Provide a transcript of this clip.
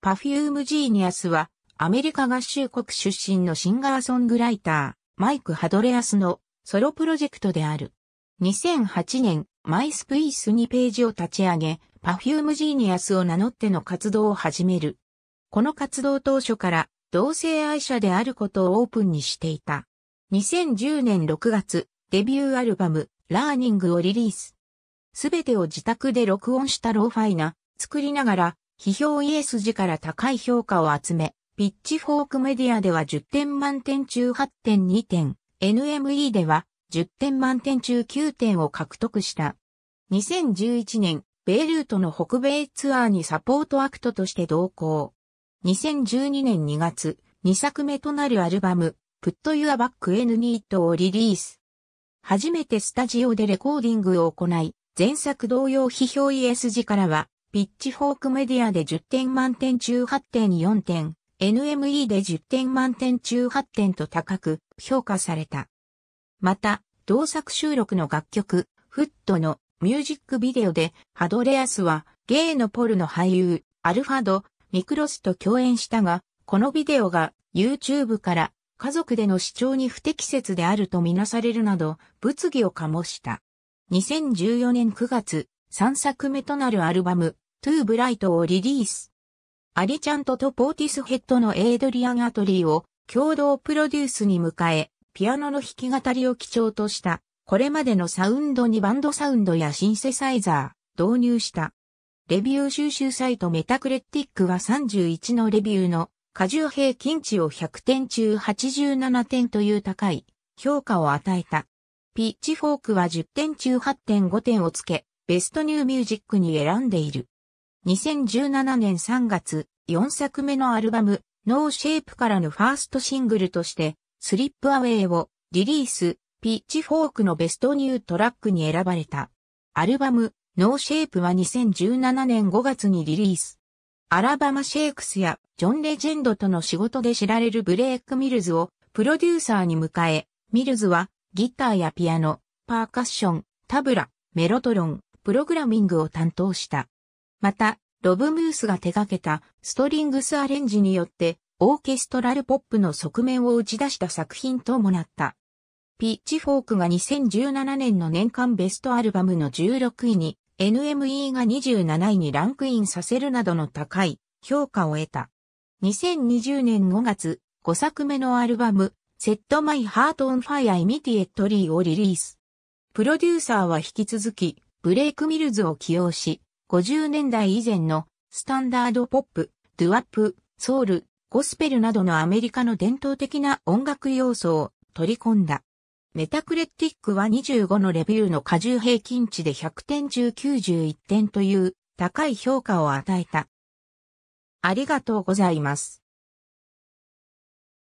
パフュームジーニアスは、アメリカ合衆国出身のシンガーソングライター、マイク・ハドレアスのソロプロジェクトである。2008年、マイスプイスにページを立ち上げ、パフュームジーニアスを名乗っての活動を始める。この活動当初から同性愛者であることをオープンにしていた。2010年6月、デビューアルバム、ラーニングをリリース。すべてを自宅で録音したローファイナ、作りながら、批評イエス時から高い評価を集め、ピッチフォークメディアでは10点満点中8.2点、NME では10点満点中9点を獲得した。2011年、ベイルートの北米ツアーにサポートアクトとして同行。2012年2月、2作目となるアルバム、Put Your Back in Need をリリース。初めてスタジオでレコーディングを行い、前作同様批評 ES 時からはピッチフォークメディアで10点満点中8.4点、NME で10点満点中8点と高く評価された。また、同作収録の楽曲、フットのミュージックビデオで、ハドレアスはゲイのポルの俳優、アルファド、ミクロスと共演したが、このビデオが YouTube から家族での視聴に不適切であるとみなされるなど、物議を醸した。2014年9月、3作目となるアルバム、トゥーブライトをリリース。アリチャントとポーティスヘッドのエイドリアン・アトリーを共同プロデュースに迎え、ピアノの弾き語りを基調とした、これまでのサウンドにバンドサウンドやシンセサイザー、導入した。レビュー収集サイトメタクレティックは31のレビューの過重平均値を100点中87点という高い評価を与えた。ピッチフォークは10点中8.5点をつけ、ベストニューミュージックに選んでいる。2017年3月、4作目のアルバム、ノーシェイプからのファーストシングルとして、スリップアウェイをリリース、ピッチフォークのベストニュートラックに選ばれた。アルバム、ノーシェイプは2017年5月にリリース。アラバマシェイクスやジョン・レジェンドとの仕事で知られるブレイク・ミルズをプロデューサーに迎え、ミルズはギターやピアノ、パーカッション、タブラ、メロトロン、プログラミングを担当した。また、ロブ・ムースが手掛けたストリングスアレンジによってオーケストラルポップの側面を打ち出した作品ともなった。ピッチフォークが2017年の年間ベストアルバムの16位に、NME が27位にランクインさせるなどの高い評価を得た。2020年5月、5作目のアルバム、Set My Heart on Fire Immediately をリリース。プロデューサーは引き続き、ブレイク・ミルズを起用し、50年代以前のスタンダードポップ、ドゥアップ、ソウル、ゴスペルなどのアメリカの伝統的な音楽要素を取り込んだ。メタクレティックは25のレビューの過重平均値で100点中91点という高い評価を与えた。ありがとうございます。